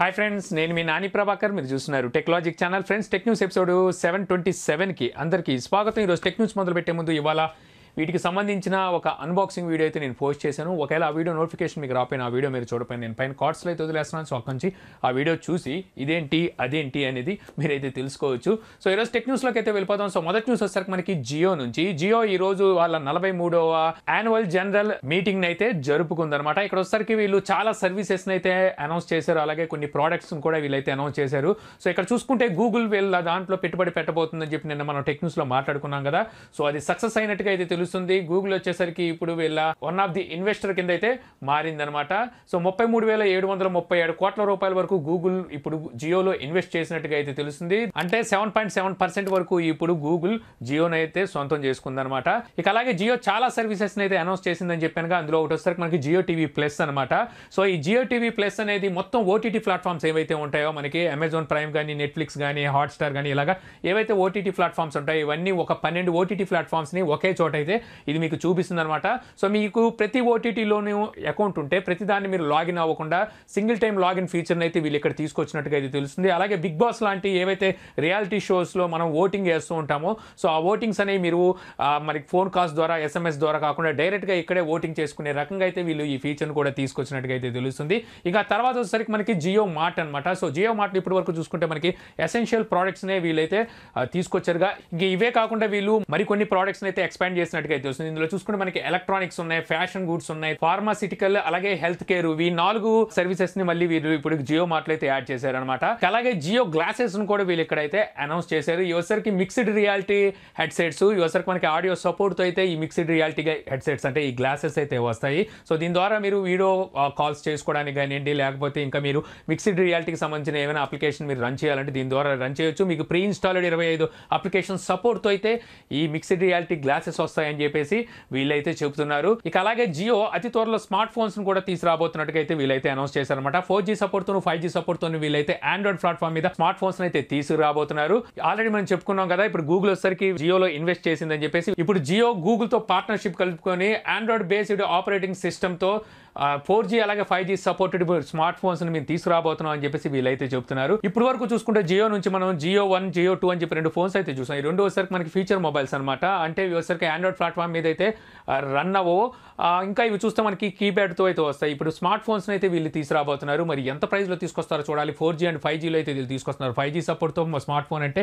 hi friends నేను మీ నాని ప్రభాకర్ మీరు చూస్తున్నారు technologic channel friends tech news episode seven twenty సెవెన్కి అందరికీ స్వాగతం ఈరోజు టెక్ న్యూస్ మొదలుపెట్టే ముందు ఇవాళ వీటికి సంబంధించిన ఒక అన్బాక్సింగ్ వీడియో అయితే నేను పోస్ట్ చేశాను ఒకవేళ ఆ వీడియో నోటిఫికేషన్ మీకు రాపోయిన ఆ వీడియో మీరు చూడపోయిన నేను పైన కార్డ్స్లో అయితే వదిలేస్తున్నాను సో అక్కడి నుంచి ఆ వీడియో చూసి ఇదేంటి అదేంటి అనేది మీరైతే తెలుసుకోవచ్చు సో ఈరోజు టెక్ న్యూస్లోకి అయితే వెళ్ళిపోతాం సో మొదటి న్యూస్ వచ్చేసరికి మనకి జియో నుంచి జియో ఈ రోజు వాళ్ళ నలభై మూడవ యాన్యువల్ జనరల్ మీటింగ్ అయితే అనమాట ఇక్కడ వచ్చేసరికి వీళ్ళు చాలా సర్వీసెస్ అయితే అనౌన్స్ చేశారు అలాగే కొన్ని ప్రోడక్ట్స్ని కూడా వీళ్ళైతే అనౌన్స్ చేశారు సో ఇక్కడ చూసుకుంటే గూగుల్ వీళ్ళ దాంట్లో పెట్టుబడి పెట్టబోతుందని చెప్పి నిన్న మనం టెక్ న్యూస్లో మాట్లాడుకున్నాం కదా సో అది సక్సెస్ అయినట్టుగా అయితే తెలుస్తుంది గూగుల్ వచ్చేసరికి ఇప్పుడు వీళ్ళ వన్ ఆఫ్ ది ఇన్వెస్టర్ కింద అయితే మారిందనమాట సో ముప్పై మూడు వేల ఏడు వందల ముప్పై ఏడు కోట్ల రూపాయల వరకు గూగుల్ ఇప్పుడు జియోలో ఇన్వెస్ట్ చేసినట్టుగా అయితే తెలుస్తుంది అంటే సెవెన్ పాయింట్ సెవెన్ పర్సెంట్ వరకు ఇప్పుడు గూగుల్ జియోని అయితే సొంతం చేసుకుందనమాట ఇక అలాగే జియో చాలా సర్వీసెస్ అయితే అనౌన్స్ చేసిందని చెప్పానుగా అందులో ఒకటి వస్తారు మనకి జియో టీవీ ప్లస్ అనమాట సో ఈ జియో టీవీ ప్లస్ అనేది మొత్తం ఓటీటీ ప్లాట్ఫామ్స్ ఏవైతే ఉంటాయో మనకి అమెజాన్ ప్రైమ్ కానీ నెట్ఫ్లిక్స్ కానీ హాట్స్టార్ కానీ ఇలాగా ఏవైతే ఓటీటీ ప్లాట్ఫామ్స్ ఉంటాయో ఇవన్నీ ఒక పన్నెండు ఓటీటీ ప్లాట్ఫామ్స్ని ఒకే చోట అయితే అయితే ఇది మీకు చూపిస్తుంది అనమాట సో మీకు ప్రతి ఓటీటీలోనూ అకౌంట్ ఉంటే ప్రతి దాన్ని మీరు లాగిన్ అవ్వకుండా సింగిల్ టైం లాగిన్ ఫీచర్ని అయితే వీళ్ళు ఇక్కడ తీసుకొచ్చినట్టుగా అయితే తెలుస్తుంది అలాగే బిగ్ బాస్ లాంటి ఏవైతే రియాలిటీ షోస్లో మనం ఓటింగ్ చేస్తూ ఉంటామో సో ఆ ఓటింగ్స్ అనేవి మీరు మనకి ఫోన్ కాల్స్ ద్వారా ఎస్ఎంఎస్ ద్వారా కాకుండా డైరెక్ట్గా ఇక్కడే ఓటింగ్ చేసుకునే రకంగా అయితే వీళ్ళు ఈ ఫీచర్ను కూడా తీసుకొచ్చినట్టుగా అయితే తెలుస్తుంది ఇంకా తర్వాత వచ్చేసరికి మనకి జియో మార్ట్ అనమాట సో జియో మార్ట్ ఇప్పటి వరకు చూసుకుంటే మనకి ఎసెన్షియల్ ప్రోడక్ట్స్నే వీళ్ళైతే తీసుకొచ్చారుగా ఇంక ఇవే కాకుండా వీళ్ళు మరికొన్ని ప్రోడక్ట్స్ని అయితే ఎక్స్పాండ్ చేసినట్టు చూసినట్టుగా తెలుస్తుంది ఇందులో చూసుకుంటే మనకి ఎలక్ట్రానిక్స్ ఉన్నాయి ఫ్యాషన్ గూడ్స్ ఉన్నాయి ఫార్మాసిటికల్ అలాగే హెల్త్ కేర్ ఈ నాలుగు సర్వీసెస్ ని మళ్ళీ వీరు ఇప్పుడు జియో మార్ట్లో అయితే యాడ్ చేశారు అనమాట అలాగే జియో గ్లాసెస్ ను కూడా వీళ్ళు ఇక్కడైతే అనౌన్స్ చేశారు యువసరికి మిక్స్డ్ రియాలిటీ హెడ్సెట్స్ యువసరికి మనకి ఆడియో సపోర్ట్ తో అయితే ఈ మిక్స్డ్ రియాలిటీ హెడ్సెట్స్ అంటే ఈ గ్లాసెస్ అయితే వస్తాయి సో దీని ద్వారా మీరు వీడియో కాల్స్ చేసుకోవడానికి కానివ్వండి లేకపోతే ఇంకా మీరు మిక్స్డ్ రియాలిటీకి సంబంధించిన ఏమైనా అప్లికేషన్ మీరు రన్ చేయాలంటే దీని ద్వారా రన్ చేయొచ్చు మీకు ప్రీ ఇన్స్టాల్డ్ ఇరవై ఐదు అప్లికేషన్ సపోర్ట్తో అయితే ఈ మిక్స్డ్ రియాలిటీ గ్లాసెస్ వస్తాయి అని చెప్పేసి వీళ్ళైతే చెబుతున్నారు ఇక అలాగే జియో అతి త్వరలో స్మార్ట్ ఫోన్స్ ను కూడా తీసుకురాబోతున్నట్టుగా అయితే వీళ్ళైతే అనౌన్స్ చేశారనమాట ఫోర్ జీ సపోర్ట్ తో ఫైవ్ జీ సపోర్ట్ తో వీళ్ళైతే ఆండ్రాయిడ్ ప్లాట్ఫామ్ మీద స్మార్ట్ ఫోన్స్ అయితే తీసుకురాబోతున్నారు ఆల్రెడీ మనం చెప్పుకున్నాం కదా ఇప్పుడు గూగుల్ జియో జియోలో ఇన్వెస్ట్ చేసిందని చెప్పేసి ఇప్పుడు జియో గూగుల్ తో పార్ట్నర్షిప్ కలుపుకొని ఆండ్రాయిడ్ బేస్డ్ ఆపరేటింగ్ సిస్టమ్ తో ఫోర్ జీ అలాగే ఫైవ్ జీ సపోర్టెడ్ స్మార్ట్ ఫోన్స్ని మేము తీసుకురాబోతున్నాం అని చెప్పేసి వీళ్ళైతే చెప్తున్నారు ఇప్పుడు వరకు చూసుకుంటే జియో నుంచి మనం జియో వన్ జియో టూ అని చెప్పి రెండు ఫోన్స్ అయితే చూసాం ఈ రెండు వచ్చేసరికి మనకి ఫీచర్ మొబైల్స్ అనమాట అంటే వచ్చేసరికి ఆండ్రాయిడ్ ప్లాట్ఫామ్ మీద అయితే రన్ అవ్వో ఇంకా ఇవి చూస్తే మనకి కీప్యాడ్తో అయితే వస్తాయి ఇప్పుడు స్మార్ట్ ఫోన్స్ అయితే వీళ్ళు తీసుకురాబోతున్నారు మరి ఎంత ప్రైస్లో తీసుకొస్తారో చూడాలి ఫోర్ జీ అండ్ ఫైవ్ జీలో అయితే వీళ్ళు తీసుకొస్తున్నారు ఫైవ్ జీ సపోర్ట్తో స్మార్ట్ ఫోన్ అంటే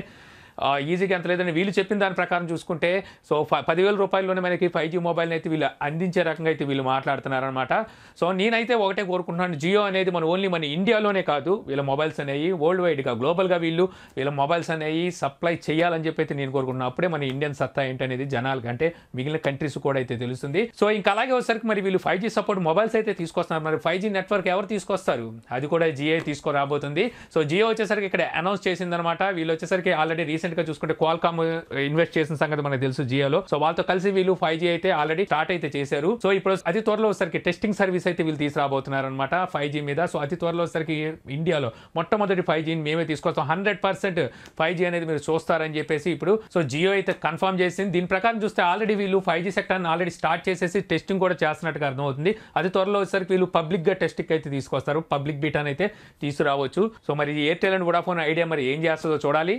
ఈజీగా ఎంత లేదని వీళ్ళు చెప్పిన దాని ప్రకారం చూసుకుంటే సో పదివేల రూపాయల్లోనే మనకి ఫైవ్ జీ మొబైల్ని అయితే వీళ్ళు అందించే రకంగా అయితే వీళ్ళు మాట్లాడుతున్నారనమాట సో నేనైతే ఒకటే కోరుకుంటున్నాను జియో అనేది మన ఓన్లీ మన ఇండియాలోనే కాదు వీళ్ళ మొబైల్స్ అనేవి వరల్డ్ వైడ్గా గ్లోబల్గా వీళ్ళు వీళ్ళ మొబైల్స్ అనేవి సప్లై చేయాలని చెప్పి అయితే నేను కోరుకుంటున్నాను అప్పుడే మన ఇండియన్ సత్తా ఏంటనేది జనాలకు అంటే మిగిలిన కంట్రీస్ కూడా అయితే తెలుస్తుంది సో ఇంకా అలాగే వచ్చేసరికి మరి వీళ్ళు ఫైవ్ జీ సపోర్ట్ మొబైల్స్ అయితే తీసుకొస్తున్నారు మరి ఫైవ్ జీ నెట్వర్క్ ఎవరు తీసుకొస్తారు అది కూడా జియో తీసుకురాబోతుంది సో జియో వచ్చేసరికి ఇక్కడ అనౌన్స్ చేసిందనమాట వీళ్ళు వచ్చేసరికి ఆల్రెడీ రీసెంట్ గా చూసుకుంటే క్వాల్కామ్ ఇన్వెస్ట్ uh, చేసిన సంగతి మనకు తెలుసు జియోలో సో వాళ్ళతో కలిసి వీళ్ళు ఫైవ్ జీ అయితే ఆల్రెడీ స్టార్ట్ అయితే చేశారు సో ఇప్పుడు అతి త్వరలో ఒకసారి టెస్టింగ్ సర్వీస్ అయితే వీళ్ళు తీసుకురాబోతున్నారు అనమాట ఫైవ్ జీ మీద సో అతి త్వరలో వచ్చరికి ఇండియాలో మొట్టమొదటి ఫైవ్ జీని మేమే తీసుకొస్తాం హండ్రెడ్ పర్సెంట్ ఫైవ్ జీ అనేది మీరు చూస్తారని చెప్పేసి ఇప్పుడు సో జియో అయితే కన్ఫర్మ్ చేసింది దీని ప్రకారం చూస్తే ఆల్రెడీ వీళ్ళు ఫైవ్ జీ సెక్టర్ని ఆల్రెడీ స్టార్ట్ చేసేసి టెస్టింగ్ కూడా చేస్తున్నట్టుగా అర్థమవుతుంది అతి త్వరలో వచ్చేసరికి వీళ్ళు పబ్లిక్ గా టెస్టింగ్ అయితే తీసుకొస్తారు పబ్లిక్ బీటాన్ అయితే తీసుకురావచ్చు సో మరి ఎయిర్టెల్ అండ్ వడాఫోన్ ఐడియా మరి ఏం చేస్తుందో చూడాలి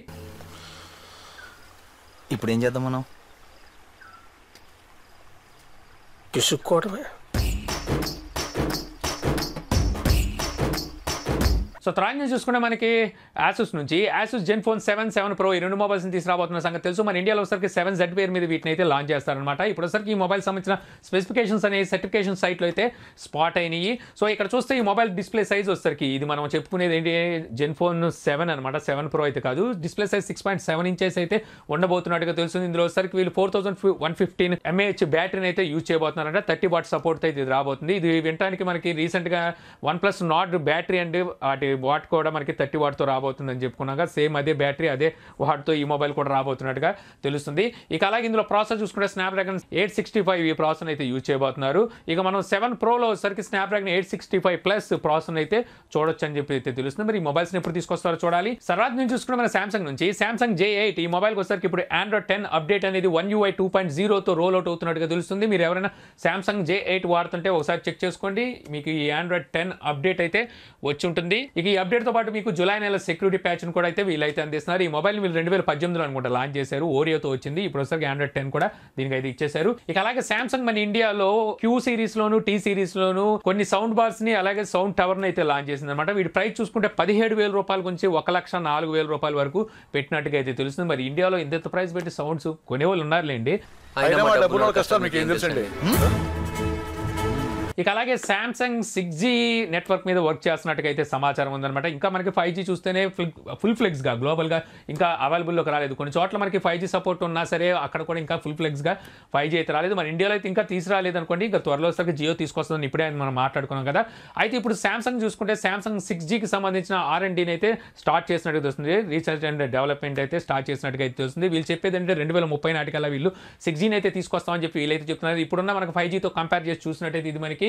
ఇప్పుడు ఏం చేద్దాం మనం విసుక్కోవడమే సో తర్వాత చూసుకుంటే మనకి యాసూస్ నుంచి Asus Zen phone seven seven pro ఈ రెండు మొబైల్స్ని తీసుకురాబోతున్న సంగతి తెలుసు మన ఇండియాలో ఒకసారి సెవెన్ జెడ్ పేరు మీద వీటిని అయితే లాంచ్ చేస్తారనమాట ఇప్పుడు ఒకసారికి ఈ మొబైల్ సంబంధించిన స్పెసిఫికేషన్స్ అనే సర్టిఫికేషన్ సైట్లో అయితే స్పాట్ అయినాయి సో ఇక్కడ చూస్తే ఈ మొబైల్ డిస్ప్లే సైజ్ వచ్చేసరికి ఇది మనం చెప్పుకునేది ఏంటి జెన్ ఫోన్ సెవెన్ అనమాట సెవెన్ ప్రో అయితే కాదు display size six point seven inches అయితే ఉండబోతున్నట్టుగా తెలుస్తుంది ఇందులో వచ్చేసరికి వీళ్ళు four thousand one fifteen mAh బ్యాటరీని అయితే యూజ్ చేయబోతున్నారంట థర్టీ వాట్ సపోర్ట్ అయితే ఇది రాబోతుంది ఇది వినడానికి మనకి రీసెంట్గా OnePlus Nord battery and వాటి వాట్ కూడా మనకి థర్టీ వాట్తో రాబోతుందని చెప్పుకున్నాక సేమ్ అదే బ్యాటరీ అదే వాట్తో ఈ మొబైల్ కూడా రాబోతున్నట్టుగా తెలుస్తుంది ఇక అలాగే ఇందులో ప్రాసెస్ చూసుకుంటే స్నాప్డ్రాగన్ ఎయిట్ సిక్స్టీ ఫైవ్ ఈ ప్రాసెస్ అయితే యూజ్ చేయబోతున్నారు ఇక మనం సెవెన్ ప్రోలో వచ్చేసరికి Snapdragon eight sixty five plus process అయితే చూడొచ్చు అని చెప్పి అయితే తెలుస్తుంది మరి ఈ మొబైల్స్ని ఎప్పుడు తీసుకొస్తారో చూడాలి సర్వాత్ నుంచి చూసుకుంటే మన సామ్సంగ్ నుంచి సామ్సంగ్ జే ఎయిట్ ఈ మొబైల్కి వచ్చరికి ఇప్పుడు ఆండ్రాయిడ్ టెన్ అప్డేట్ అనేది వన్ యూఐ టూ పాయింట్ జీరోతో రోల్ అవుట్ అవుతున్నట్టుగా తెలుస్తుంది మీరు ఎవరైనా సామ్సంగ్ జే ఎయిట్ వాడుతుంటే ఒకసారి చెక్ చేసుకోండి మీకు ఈ ఆండ్రాయిడ్ టెన్ అప్డేట్ అయితే వచ్చి ఉంటుంది ఇక ఈ అప్డేట్తో పాటు మీకు జూలై నెల సెక్యూరిటీ ప్యాచ్ను కూడా అయితే వీళ్ళైతే అందిస్తున్నారు ఈ మొబైల్ వీళ్ళు రెండు వేల పద్దెనిమిదిలో అనుకుంటా లాంచ్ చేశారు ఓరియోతో వచ్చింది ఈ ప్రొసెసర్కి ఆండ్రాయిడ్ టెన్ కూడా దీనికి అయితే ఇచ్చేశారు ఇక అలాగే శాంసంగ్ మన ఇండియాలో క్యూ సిరీస్లోను టీ సిరీస్లోను కొన్ని సౌండ్ బార్స్ని అలాగే సౌండ్ టవర్ని అయితే లాంచ్ చేసింది అనమాట వీటి ప్రైస్ చూసుకుంటే పదిహేడు వేల రూపాయల నుంచి ఒక లక్ష నాలుగు వేల రూపాయల వరకు పెట్టినట్టుగా అయితే తెలుస్తుంది మరి ఇండియాలో ఇంత ప్రైస్ పెట్టి సౌండ్స్ కొనేవాళ్ళు ఉన్నారులేండి కష్టాలు మీకు ఏం తెలుసండి ఇక అలాగే శాంసంగ్ సిక్స్ జీ నెట్వర్క్ మీద వర్క్ చేస్తున్నట్టుగా సమాచారం ఉందనమాట ఇంకా మనకి ఫైవ్ జీ చూస్తేనే ఫుల్ ఫ్లెక్స్గా గ్లోబల్గా ఇంకా అవైలబుల్లోకి రాలేదు కొన్ని చోట్ల మనకి ఫైవ్ జీ సపోర్ట్ ఉన్నా సరే అక్కడ కూడా ఇంకా ఫుల్ ఫ్లెక్స్గా ఫైవ్ జీ అయితే రాలేదు మన ఇండియాలో అయితే ఇంకా తీసుకురాలేదు అనుకోండి ఇంకా త్వరలో సరికి జియో తీసుకొస్తుందని ఇప్పుడే మనం మాట్లాడుకున్నాం కదా అయితే ఇప్పుడు శాంసంగ్ చూసుకుంటే శాంసంగ్ సిక్స్ జీకి సంబంధించిన ఆర్ అండ్ డీని అయితే స్టార్ట్ చేసినట్టు తెలుస్తుంది రీసెర్చ్ అండ్ డెవలప్మెంట్ అయితే స్టార్ట్ చేసినట్టుగా అయితే తెలుస్తుంది వీళ్ళు చెప్పేది అంటే రెండు వేల ముప్పై నాటికల్లా వీళ్ళు సిక్స్ జీని అయితే తీసుకొస్తామని చెప్పి వీళ్ళైతే చెప్తున్నారు ఇప్పుడున్న మనకు ఫైవ్ జీతో కంపేర్ చేసి చూసినట్టయితే ఇది మనకి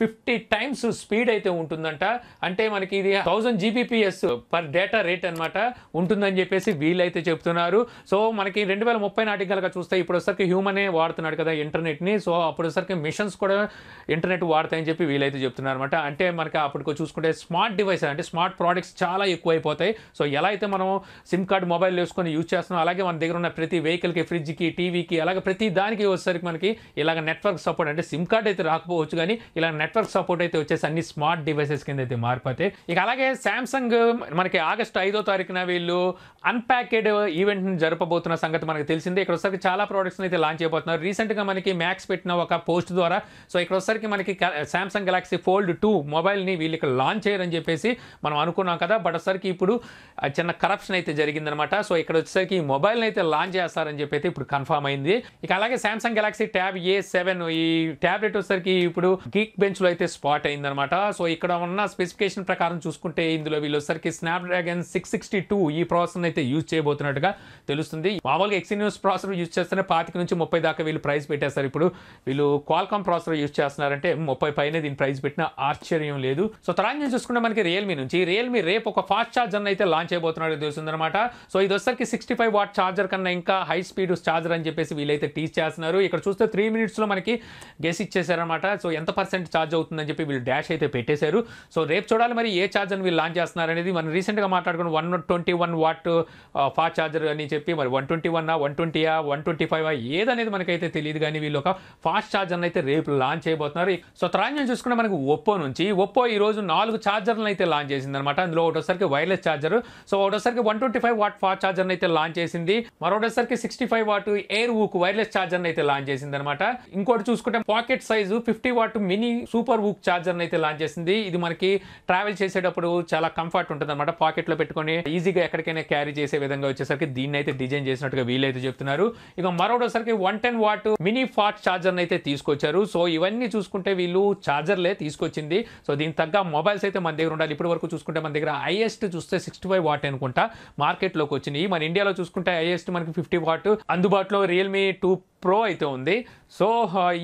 ఫిఫ్టీ టైమ్స్ స్పీడ్ అయితే ఉంటుందంట అంటే మనకి ఇది thousand Gbps per data rate అనమాట ఉంటుందని చెప్పేసి వీళ్ళైతే చెప్తున్నారు సో మనకి రెండు వేల ముప్పై నాటికి కనుక చూస్తే ఇప్పుడొసరికి హ్యూమనే వాడుతున్నాడు కదా ఇంటర్నెట్ని సో అప్పుడొసరికి మిషన్స్ కూడా ఇంటర్నెట్ వాడతాయని చెప్పి వీళ్ళైతే చెప్తున్నారు అనమాట అంటే మనకి అప్పుడు చూసుకుంటే స్మార్ట్ డివైస్ అంటే స్మార్ట్ ప్రోడక్ట్స్ చాలా ఎక్కువైపోతాయి సో ఎలా అయితే మనం సిమ్ కార్డ్ మొబైల్ వేసుకొని యూజ్ చేస్తున్నాం అలాగే మన దగ్గర ఉన్న ప్రతి వెహికల్కి ఫ్రిడ్జ్కి టీవీకి అలాగే ప్రతి దానికి వచ్చేసరికి మనకి ఇలాగ నెట్వర్క్ సపోర్ట్ అంటే సిమ్ కార్డ్ అయితే రాకపోవచ్చు కానీ ఇలా నెట్వర్క్ సపోర్ట్ అయితే వచ్చేసి అన్ని స్మార్ట్ డివైసెస్ కింద అయితే మారిపోతే ఇక అలాగే శాంసంగ్ మనకి ఆగస్టు ఐదో తారీఖున వీళ్ళు అన్ప్యాకెడ్ ఈవెంట్ని జరపబోతున్న సంగతి మనకు తెలిసింది ఇక్కడ ఒకసారి చాలా ప్రోడక్ట్స్ని అయితే లాంచ్ అయిపోతున్నారు రీసెంట్గా మనకి మ్యాక్స్ పెట్టిన ఒక పోస్ట్ ద్వారా సో ఇక్కడ ఒకసారికి మనకి శాంసంగ్ గెలాక్సీ ఫోల్డ్ టూ మొబైల్ని వీళ్ళు ఇక్కడ లాంచ్ చేయరని చెప్పేసి మనం అనుకున్నాం కదా బట్ ఒకసారికి ఇప్పుడు చిన్న కరప్షన్ అయితే జరిగిందనమాట సో ఇక్కడ వచ్చేసరికి ఈ మొబైల్ని అయితే లాంచ్ చేస్తారని చెప్పి ఇప్పుడు కన్ఫామ్ అయింది ఇక అలాగే Samsung Galaxy Tab A seven ఈ ట్యాబ్లెట్ వచ్చేసరికి ఇప్పుడు గీక్ బెంచ్ ఇంటెన్స్లో అయితే స్పాట్ అయిందనమాట సో ఇక్కడ ఉన్న స్పెసిఫికేషన్ ప్రకారం చూసుకుంటే ఇందులో వీళ్ళు Snapdragon six sixty two ఈ ప్రాసెస్ అయితే యూజ్ చేయబోతున్నట్టుగా తెలుస్తుంది మామూలుగా ఎక్సిన్యూస్ ప్రాసెసర్ యూజ్ చేస్తేనే పాతిక నుంచి ముప్పై దాకా వీళ్ళు ప్రైస్ పెట్టేస్తారు ఇప్పుడు వీళ్ళు క్వాల్కామ్ ప్రాసెసర్ యూజ్ చేస్తున్నారంటే ముప్పై పైన దీని ప్రైస్ పెట్టిన ఆశ్చర్యం లేదు సో తర్వాత చూసుకుంటే మనకి రియల్మీ నుంచి రియల్మీ రేపు ఒక ఫాస్ట్ ఛార్జర్ అయితే లాంచ్ తెలుస్తుంది అనమాట సో ఇది వచ్చరికి సిక్స్టీ ఫైవ్ వాట్ ఛార్జర్ కన్నా ఇంకా హై స్పీడ్ ఛార్జర్ అని చెప్పేసి వీళ్ళైతే టీచ్ చేస్తున్నారు ఇక్కడ చూస్తే త్రీ మినిట్స్లో మనకి గెస్ ఇచ్చేసారనమాట సో ఎంత పర్సెంట్ ఛార్జ్ ఛార్జ్ అవుతుందని చెప్పి వీళ్ళు డాష్ అయితే పెట్టేశారు సో రేపు చూడాలి మరి ఏ ఛార్జర్ వీళ్ళు లాంచ్ చేస్తున్నారు అనేది మనం రీసెంట్గా మాట్లాడుకున్న one twenty one watt fast charger అని చెప్పి మరి వన్ ట్వంటీ వన్ వన్ ట్వంటీయా వన్ ట్వంటీ ఫైవ్ ఏదనేది మనకైతే తెలియదు కానీ వీళ్ళు ఒక ఫాస్ట్ ఛార్జర్ని అయితే రేపు లాంచ్ చేయబోతున్నారు సో త్రాంజం చూసుకుంటే మనకు ఒప్పో నుంచి ఒప్పో ఈ రోజు నాలుగు ఛార్జర్లను అయితే లాంచ్ చేసింది అనమాట అందులో ఒకటోసరికి వైర్లెస్ ఛార్జర్ సో ఒకటోసరికి one twenty five watt fast charger అయితే లాంచ్ చేసింది మరొకసారికి సిక్స్టీ ఫైవ్ వాట్ ఎయిర్ ఊక్ వైర్లెస్ ఛార్జర్ అయితే లాంచ్ చేసింది అనమాట ఇంకోటి చూసుకుంటే pocket size fifty watt mini super book charger అయితే లాంచ్ చేసింది ఇది మనకి ట్రావెల్ చేసేటప్పుడు చాలా కంఫర్ట్ ఉంటుంది అనమాట లో పెట్టుకొని ఈజీగా ఎక్కడికైనా క్యారీ చేసే విధంగా వచ్చేసరికి దీన్ని అయితే డిజైన్ చేసినట్టుగా వీలైతే చెప్తున్నారు ఇక మరొకసారికి one ten watt mini fast charger అయితే తీసుకొచ్చారు సో ఇవన్నీ చూసుకుంటే వీళ్ళు ఛార్జర్లే తీసుకొచ్చింది సో దీనికి తగ్గ మొబైల్స్ అయితే మన దగ్గర ఉండాలి ఇప్పటి వరకు చూసుకుంటే మన దగ్గర హైయెస్ట్ చూస్తే సిక్స్టీ ఫైవ్ వాట్ అనుకుంటా మార్కెట్లోకి వచ్చినాయి మన ఇండియాలో చూసుకుంటే హైయెస్ట్ మనకి ఫిఫ్టీ వాట్ అందుబాటులో రియల్మీ టూ ప్రో అయితే ఉంది సో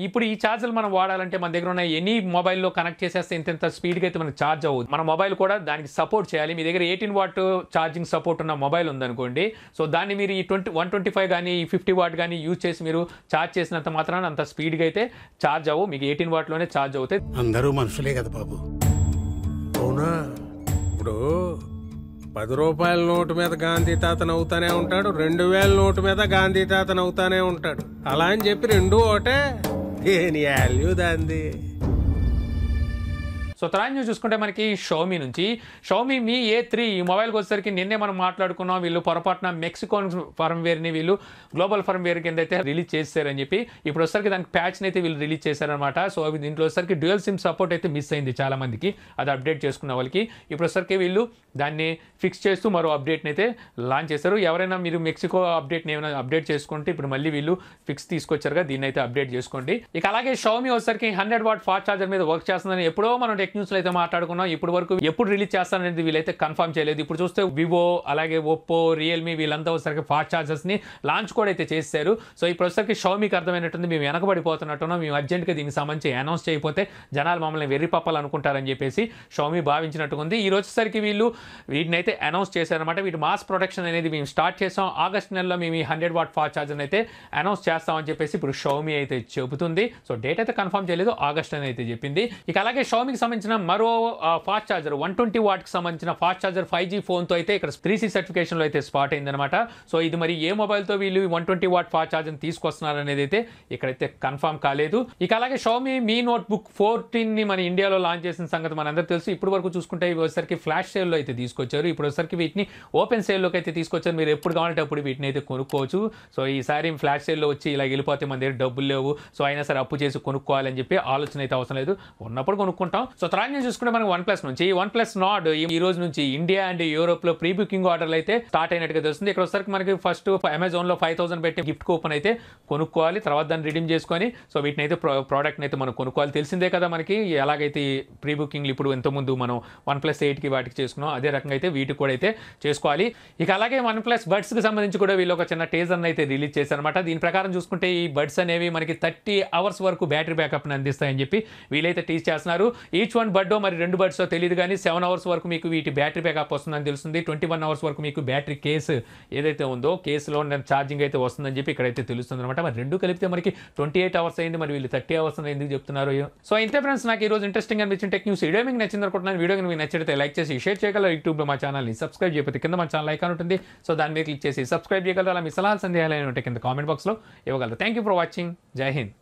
ఇప్పుడు ఈ ఛార్జర్లు మనం వాడాలంటే మన దగ్గర ఉన్న ఎనీ మొబైల్లో కనెక్ట్ చేసేస్తే ఇంత ఇంత స్పీడ్గా అయితే మనకు ఛార్జ్ అవ్వదు మన మొబైల్ కూడా దానికి సపోర్ట్ చేయాలి మీ దగ్గర ఎయిటీన్ వాట్ ఛార్జింగ్ సపోర్ట్ ఉన్న మొబైల్ ఉందనుకోండి సో దాన్ని మీరు ఈ ట్వంటీ వన్ ట్వంటీ ఫైవ్ కానీ ఈ ఫిఫ్టీ వాట్ కానీ యూజ్ చేసి మీరు ఛార్జ్ చేసినంత మాత్రాన అంత స్పీడ్గా అయితే ఛార్జ్ అవ్వు మీకు ఎయిటీన్ వాట్లోనే ఛార్జ్ అవుతాయి అందరూ మనుషులే కదా బాబు అవునా ఇప్పుడు పది రూపాయల నోటు మీద గాంధీ తాత నవ్వుతానే ఉంటాడు రెండు వేల నోటు మీద గాంధీ తాత నవ్వుతానే ఉంటాడు అలా అని చెప్పి రెండూ ఒకటే దేని వాల్యూ దాంది సో తర్వాత న్యూస్ చూసుకుంటే మనకి షోమీ నుంచి షోమీ మీ ఏ త్రీ ఈ మొబైల్కి వచ్చేసరికి నిన్నే మనం మాట్లాడుకున్నాం వీళ్ళు పొరపాటున మెక్సికోన్ ఫర్మ్ వేర్ని వీళ్ళు గ్లోబల్ ఫర్మ్ వేర్ కింద అయితే రిలీజ్ చేశారని చెప్పి ఇప్పుడు వచ్చేసరికి దానికి ప్యాచ్ని అయితే వీళ్ళు రిలీజ్ చేశారనమాట సో దీంట్లో వచ్చేసరికి డ్యూయల్ సిమ్ సపోర్ట్ అయితే మిస్ అయింది చాలామందికి అది అప్డేట్ చేసుకున్న వాళ్ళకి ఇప్పుడు వచ్చేసరికి వీళ్ళు దాన్ని ఫిక్స్ చేస్తూ మరో అప్డేట్ని అయితే లాంచ్ చేశారు ఎవరైనా మీరు మెక్సికో అప్డేట్ని ఏమైనా అప్డేట్ చేసుకుంటే ఇప్పుడు మళ్ళీ వీళ్ళు ఫిక్స్ తీసుకొచ్చారుగా దీన్ని అయితే అప్డేట్ చేసుకోండి ఇక అలాగే షోమి వచ్చేసరికి హండ్రెడ్ వాట్ ఫాస్ట్ ఛార్జర్ మీద వర్క్ చేస్తుందని ఎప్పుడో మనం టెక్ న్యూస్లో అయితే మాట్లాడుకున్నాం ఇప్పటి వరకు ఎప్పుడు రిలీజ్ చేస్తారనేది వీళ్ళైతే కన్ఫర్మ్ చేయలేదు ఇప్పుడు చూస్తే వివో అలాగే ఒప్పో రియల్మీ వీళ్ళంతా ఒకసారి ఫాస్ట్ ఛార్జర్స్ని లాంచ్ కూడా అయితే చేశారు సో ఈ ప్రొసెసర్కి షౌమీకి అర్థమైనట్టుంది మేము వెనకబడిపోతున్నట్టున్నాం మేము అర్జెంట్గా దీనికి సంబంధించి అనౌన్స్ చేయకపోతే జనాలు మమ్మల్ని వెర్రిపప్పాలనుకుంటారని చెప్పేసి షౌమీ భావించినట్టుకుంది ఈ రోజుసరికి వీళ్ళు వీటిని అయితే అనౌన్స్ చేశారనమాట వీటి మాస్ ప్రొడక్షన్ అనేది మేము స్టార్ట్ చేసాం ఆగస్ట్ నెలలో మేము ఈ హండ్రెడ్ వాట్ ఫాస్ట్ ఛార్జర్ని అయితే అనౌన్స్ చేస్తామని చెప్పేసి ఇప్పుడు షౌమీ అయితే చెబుతుంది సో డేట్ అయితే కన్ఫర్మ్ చేయలేదు ఆగస్ట్ అని అయితే చెప్పింది ఇక అలాగే షౌమీకి సంబంధించి సంబంధించిన మరో ఫాస్ట్ ఛార్జర్ వన్ ట్వంటీ వాట్కి సంబంధించిన ఫాస్ట్ ఛార్జర్ ఫైవ్ జీ ఫోన్తో అయితే ఇక్కడ త్రీ సీ సర్టిఫికేషన్లో అయితే స్పాట్ అయిందనమాట సో ఇది మరి ఏ మొబైల్తో వీళ్ళు వన్ ట్వంటీ వాట్ ఫాస్ట్ తీసుకొస్తున్నారు అనేది అయితే ఇక్కడైతే కన్ఫర్మ్ కాలేదు ఇక అలాగే షోమీ మీ నోట్బుక్ ఫోర్టీన్ని మన ఇండియాలో లాంచ్ చేసిన సంగతి మనందరూ తెలుసు ఇప్పుడు వరకు చూసుకుంటే ఇవి ఫ్లాష్ ఫ్లాష్ సేల్లో అయితే తీసుకొచ్చారు ఇప్పుడు వచ్చేసరికి వీటిని ఓపెన్ సేల్లోకి అయితే తీసుకొచ్చారు మీరు ఎప్పుడు కావాలంటే అప్పుడు వీటిని అయితే కొనుక్కోవచ్చు సో ఈసారి ఫ్లాష్ సేల్లో వచ్చి ఇలా వెళ్ళిపోతే మన దగ్గర డబ్బులు లేవు సో అయినా సరే అప్పు చేసి కొనుక్కోవాలని చెప్పి ఆలోచన అయితే అవసరం లేదు ఉన్నప్పుడు కొనుక్కుంటాం సో త్రాన్యం చూసుకుంటే మనకు వన్ ప్లస్ నుంచి వన్ ప్లస్ నాడ్ ఈ రోజు నుంచి ఇండియా అండ్ యూరోప్ లో ప్రీ బుకింగ్ ఆర్డర్లు అయితే స్టార్ట్ అయినట్టుగా తెలుస్తుంది ఇక్కడ ఒకసారి మనకి ఫస్ట్ అమెజాన్ లో ఫైవ్ థౌసండ్ పెట్టి గిఫ్ట్ కూపన్ అయితే కొనుక్కోవాలి తర్వాత దాన్ని రిడీమ్ చేసుకొని సో వీటిని అయితే ప్రోడక్ట్ని అయితే మనం కొనుక్కోవాలి తెలిసిందే కదా మనకి ఎలాగైతే ప్రీ బుకింగ్లు ఇప్పుడు ఎంతోముందు మనం వన్ ప్లస్ ఎయిట్కి వాటికి చేసుకున్నాం అదే రకంగా అయితే వీటికి కూడా అయితే చేసుకోవాలి ఇక అలాగే వన్ ప్లస్ బడ్స్కి సంబంధించి కూడా వీళ్ళు ఒక చిన్న టేజర్ని అయితే రిలీజ్ చేశారనమాట దీని ప్రకారం చూసుకుంటే ఈ బడ్స్ అనేవి మనకి థర్టీ అవర్స్ వరకు బ్యాటరీ బ్యాకప్ని అందిస్తాయని చెప్పి వీళ్ళైతే టీచ్ చేస్తున్నారు ఈచ్ వన్ బడ్డో మరి రెండు బడ్సో తెలియదు కానీ సెవెన్ అవర్స్ వరకు మీకు వీటి బ్యాటరీ బ్యాకప్ వస్తుందని తెలుస్తుంది ట్వంటీ వన్ అవర్స్ వరకు మీకు బ్యాటరీ కేసు ఏదైతే ఉందో కేసులో ఛార్జింగ్ అయితే వస్తుందని చెప్పి ఇక్కడైతే తెలుస్తుంది అనమాట మరి రెండు కలిపితే మనకి ట్వంటీ ఎయిట్ అవర్స్ అయింది మరి వీళ్ళు థర్టీ అవర్స్ అని ఎందుకు చెప్తున్నారు సో అయితే ఫ్రెండ్స్ నాకు ఈ రోజు ఇంట్రెస్టింగ్ అనిపించిన టెక్ న్యూస్ వీడియో మీకు నచ్చింది అనుకుంటున్నాను వీడియో మీకు నచ్చితే లైక్ చేసి షేర్ చేయగలరు యూట్యూబ్లో మా ఛానల్ని సబ్స్క్రైబ్ చేయకపోతే కింద మా ఛానల్ ఐకాన్ ఉంటుంది సో దాని మీద క్లిక్ చేసి సబ్స్క్రైబ్ చేయగలరు అలా మీ సలహా సందేహాలు ఉంటే కింద కామెంట్ బాక్స్లో ఇవ్వగలరు థ్యాంక్ యూ ఫర్ వాచింగ్ జై హింద్